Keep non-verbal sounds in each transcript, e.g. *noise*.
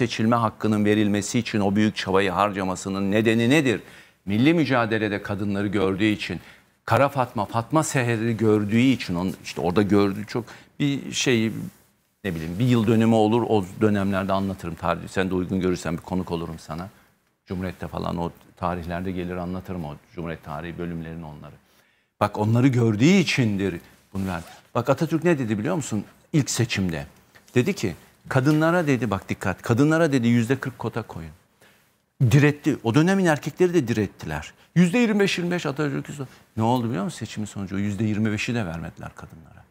seçilme hakkının verilmesi için o büyük çabayı harcamasının nedeni nedir? Milli mücadelede kadınları gördüğü için, Kara Fatma, Fatma Seher'i gördüğü için, onun, işte orada gördüğü çok bir şey ne bileyim bir yıl dönümü olur o dönemlerde anlatırım tarihi. Sen de uygun görürsen bir konuk olurum sana. Cumhuriyet'te falan o tarihlerde gelir anlatırım o Cumhuriyet tarihi bölümlerini onları. Bak onları gördüğü içindir bunlar. Bak Atatürk ne dedi biliyor musun İlk seçimde? Dedi ki Kadınlara dedi bak dikkat. Kadınlara dedi yüzde 40 kota koyun. Diretti. O dönemin erkekleri de direttiler. Yüzde 25 25 Atatürk'ü ne oldu biliyor musun seçimin sonucu? Yüzde 25'i de vermediler kadınlara.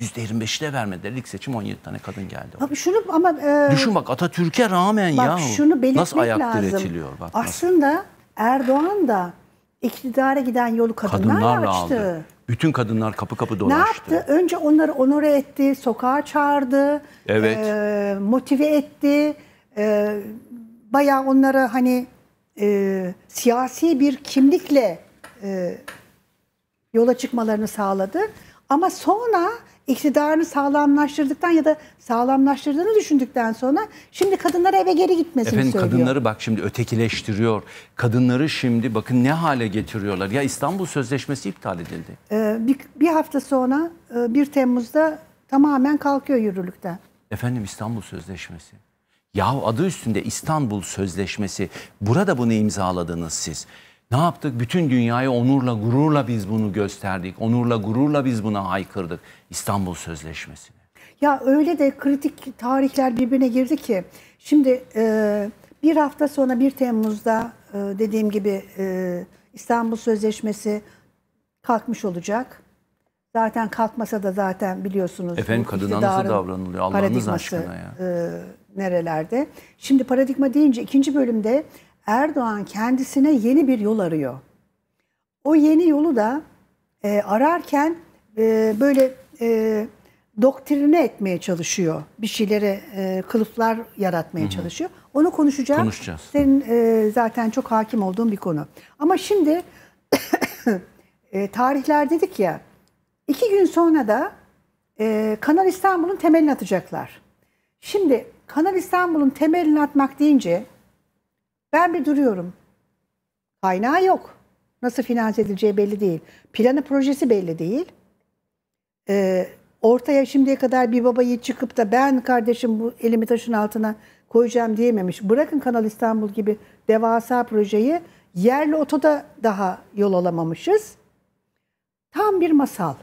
Yüzde 25'i de vermediler. İlk seçim 17 tane kadın geldi. Abi şunu ama e, Düşün bak Atatürk'e rağmen ya şunu belirtmek nasıl ayak lazım. diretiliyor. Bak, Aslında nasıl? Erdoğan da iktidara giden yolu kadınlar, kadınlar açtı. Aldı. Bütün kadınlar kapı kapı dolaştı. Ne yaptı? Önce onları onore etti, sokağa çağırdı, evet. e, motive etti. E, bayağı onlara hani e, siyasi bir kimlikle e, yola çıkmalarını sağladı. Ama sonra iktidarını sağlamlaştırdıktan ya da sağlamlaştırdığını düşündükten sonra şimdi kadınlara eve geri gitmesini Efendim, söylüyor. kadınları bak şimdi ötekileştiriyor. Kadınları şimdi bakın ne hale getiriyorlar. Ya İstanbul Sözleşmesi iptal edildi. Ee, bir, bir hafta sonra 1 e, Temmuz'da tamamen kalkıyor yürürlükten. Efendim İstanbul Sözleşmesi. Yahu adı üstünde İstanbul Sözleşmesi. Burada bunu imzaladınız siz. Ne yaptık? Bütün dünyaya onurla, gururla biz bunu gösterdik. Onurla, gururla biz buna haykırdık. İstanbul Sözleşmesi'ni. Ya öyle de kritik tarihler birbirine girdi ki. Şimdi e, bir hafta sonra 1 Temmuz'da e, dediğim gibi e, İstanbul Sözleşmesi kalkmış olacak. Zaten kalkmasa da zaten biliyorsunuz. Efendim kadına nasıl davranılıyor Allah'ınız aşkına ya. E, nerelerde. Şimdi paradigma deyince ikinci bölümde Erdoğan kendisine yeni bir yol arıyor. O yeni yolu da e, ararken e, böyle e, doktrine etmeye çalışıyor. Bir şeylere e, kılıflar yaratmaya Hı-hı. çalışıyor. Onu konuşacağız. konuşacağız. Senin e, zaten çok hakim olduğun bir konu. Ama şimdi *coughs* e, tarihler dedik ya. iki gün sonra da e, Kanal İstanbul'un temelini atacaklar. Şimdi Kanal İstanbul'un temelini atmak deyince ben bir duruyorum. Kaynağı yok. Nasıl finanse edileceği belli değil. Planı projesi belli değil. Ee, ortaya şimdiye kadar bir babayı çıkıp da ben kardeşim bu elimi taşın altına koyacağım diyememiş. Bırakın Kanal İstanbul gibi devasa projeyi yerli otoda daha yol alamamışız. Tam bir masal.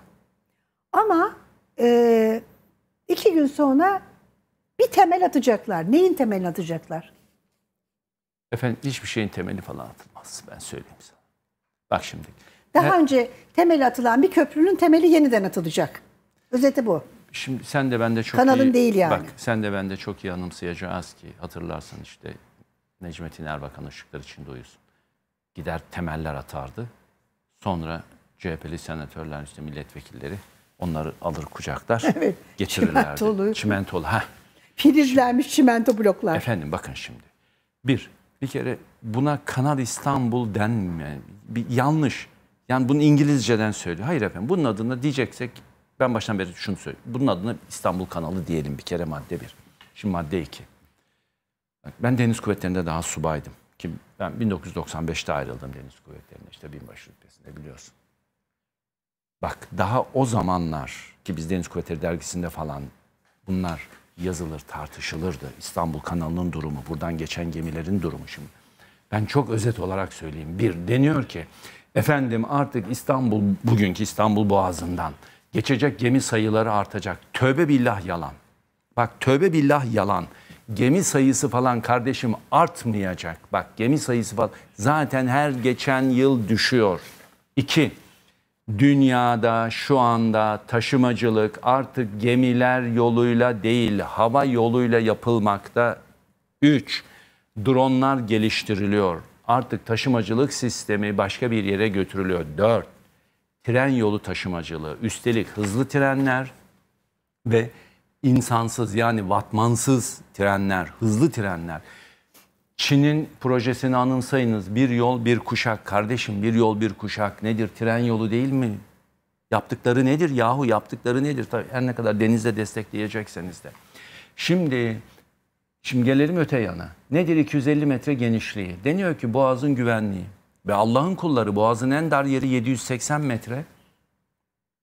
Ama e, iki gün sonra bir temel atacaklar. Neyin temel atacaklar? Efendim hiçbir şeyin temeli falan atılmaz. Ben söyleyeyim sana. Bak şimdi. Daha He, önce temeli atılan bir köprünün temeli yeniden atılacak. Özeti bu. Şimdi sen de bende çok Kanalın iyi, değil yani. Bak sen de bende çok iyi anımsayacağız ki hatırlarsan işte Necmettin Erbakan ışıklar içinde uyusun. Gider temeller atardı. Sonra CHP'li senatörler işte milletvekilleri onları alır kucaklar *laughs* evet, getirirlerdi. Çimentolu. Çimentolu. ha. Filizlenmiş çimento bloklar. Efendim bakın şimdi. Bir, bir kere buna Kanal İstanbul denme. Bir yanlış. Yani bunu İngilizceden söylüyor. Hayır efendim bunun adına diyeceksek ben baştan beri şunu söylüyorum. Bunun adına İstanbul Kanalı diyelim bir kere madde bir. Şimdi madde iki. Ben Deniz Kuvvetleri'nde daha subaydım. Ki ben 1995'te ayrıldım Deniz Kuvvetleri'ne işte binbaşı rütbesinde biliyorsun. Bak daha o zamanlar ki biz Deniz Kuvvetleri dergisinde falan bunlar yazılır, tartışılırdı. İstanbul kanalının durumu, buradan geçen gemilerin durumu şimdi. Ben çok özet olarak söyleyeyim. Bir, deniyor ki efendim artık İstanbul, bugünkü İstanbul Boğazı'ndan geçecek gemi sayıları artacak. Tövbe billah yalan. Bak tövbe billah yalan. Gemi sayısı falan kardeşim artmayacak. Bak gemi sayısı falan zaten her geçen yıl düşüyor. İki, dünyada şu anda taşımacılık artık gemiler yoluyla değil hava yoluyla yapılmakta. 3. Dronlar geliştiriliyor. Artık taşımacılık sistemi başka bir yere götürülüyor. 4. Tren yolu taşımacılığı. Üstelik hızlı trenler ve insansız yani vatmansız trenler, hızlı trenler. Çin'in projesini anımsayınız. Bir yol bir kuşak kardeşim bir yol bir kuşak nedir? Tren yolu değil mi? Yaptıkları nedir yahu yaptıkları nedir? Tabii her ne kadar denizde destekleyecekseniz de. Şimdi şimdi gelelim öte yana. Nedir 250 metre genişliği? Deniyor ki boğazın güvenliği. Ve Allah'ın kulları boğazın en dar yeri 780 metre.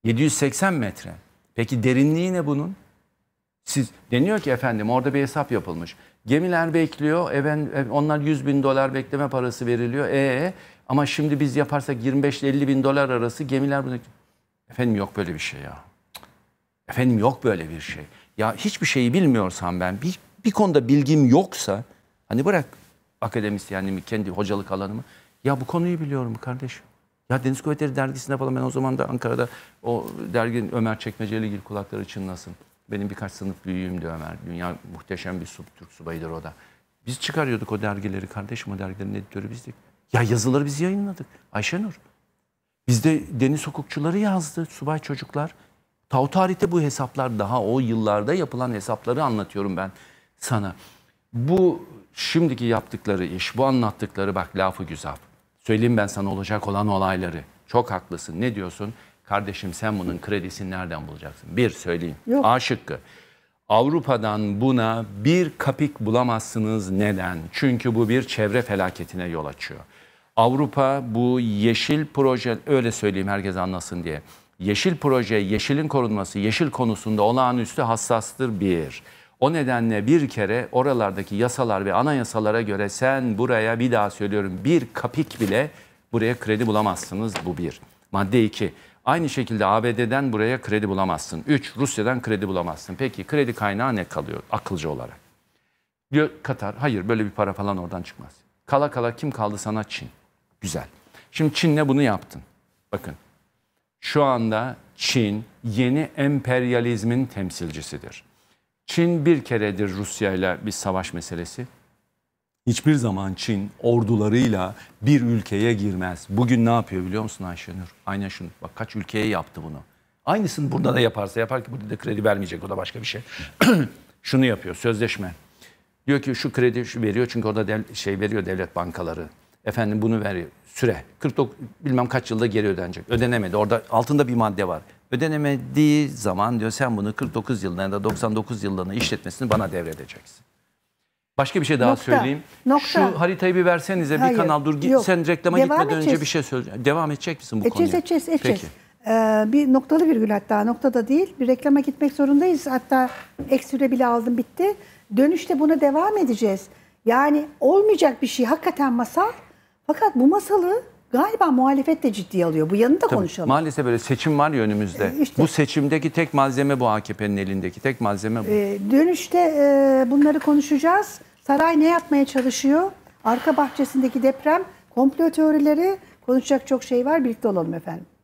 780 metre. Peki derinliği ne bunun? Siz deniyor ki efendim orada bir hesap yapılmış. Gemiler bekliyor. Even, onlar 100 bin dolar bekleme parası veriliyor. Ee ama şimdi biz yaparsak 25 ile 50 bin dolar arası gemiler bunu... Efendim yok böyle bir şey ya. Efendim yok böyle bir şey. Ya hiçbir şeyi bilmiyorsam ben bir, bir konuda bilgim yoksa hani bırak akademisyenliğimi kendi hocalık alanımı. Ya bu konuyu biliyorum kardeşim. Ya Deniz Kuvvetleri dergisinde falan ben o zaman da Ankara'da o dergin Ömer Çekmeceli gibi kulakları çınlasın. Benim birkaç sınıf büyüğümdü Ömer. Dünya muhteşem bir sub, Türk subayıdır o da. Biz çıkarıyorduk o dergileri kardeşim o dergilerin editörü bizdik. Ya yazıları biz yayınladık Ayşenur. Bizde deniz hukukçuları yazdı subay çocuklar. Tav tarihte bu hesaplar daha o yıllarda yapılan hesapları anlatıyorum ben sana. Bu şimdiki yaptıkları iş, bu anlattıkları bak lafı güzel. Söyleyeyim ben sana olacak olan olayları. Çok haklısın. Ne diyorsun? Kardeşim sen bunun kredisini nereden bulacaksın? Bir söyleyeyim. Yok. A şıkkı. Avrupa'dan buna bir kapik bulamazsınız. Neden? Çünkü bu bir çevre felaketine yol açıyor. Avrupa bu yeşil proje, öyle söyleyeyim herkes anlasın diye. Yeşil proje, yeşilin korunması, yeşil konusunda olağanüstü hassastır bir. O nedenle bir kere oralardaki yasalar ve anayasalara göre sen buraya bir daha söylüyorum bir kapik bile buraya kredi bulamazsınız bu bir. Madde iki. Aynı şekilde ABD'den buraya kredi bulamazsın. 3. Rusya'dan kredi bulamazsın. Peki kredi kaynağı ne kalıyor akılcı olarak? Diyor Katar hayır böyle bir para falan oradan çıkmaz. Kala kala kim kaldı sana Çin. Güzel. Şimdi Çin'le bunu yaptın. Bakın şu anda Çin yeni emperyalizmin temsilcisidir. Çin bir keredir Rusya ile bir savaş meselesi Hiçbir zaman Çin ordularıyla bir ülkeye girmez. Bugün ne yapıyor biliyor musun Ayşenur? Aynen şunu. Bak kaç ülkeye yaptı bunu. Aynısını burada da yaparsa yapar ki burada da kredi vermeyecek. O da başka bir şey. *clears throat* şunu yapıyor sözleşme. Diyor ki şu kredi şu veriyor çünkü orada dev, şey veriyor devlet bankaları. Efendim bunu veriyor. Süre. 49 bilmem kaç yılda geri ödenecek. Ödenemedi. Orada altında bir madde var. Ödenemediği zaman diyor sen bunu 49 yılına ya da 99 yılına işletmesini bana devredeceksin. Başka bir şey daha nokta, söyleyeyim. Nokta. Şu haritayı bir versenize Hayır, bir kanal dur. Yok. Sen reklama Devam gitmeden edeceğiz. önce bir şey söyleyeceğim. Devam edecek misin bu edeceğiz, konuya? Edeceğiz, edeceğiz. Peki. Ee, bir noktalı virgül hatta noktada değil. Bir reklama gitmek zorundayız. Hatta ek süre bile aldım bitti. Dönüşte buna devam edeceğiz. Yani olmayacak bir şey hakikaten masal. Fakat bu masalı galiba muhalefet de ciddiye alıyor. Bu yanını da Tabii, konuşalım. Maalesef böyle seçim var yönümüzde. E, işte, bu seçimdeki tek malzeme bu AKP'nin elindeki tek malzeme bu. E, dönüşte e, bunları konuşacağız. Saray ne yapmaya çalışıyor? Arka bahçesindeki deprem, komplo teorileri konuşacak çok şey var. Birlikte olalım efendim.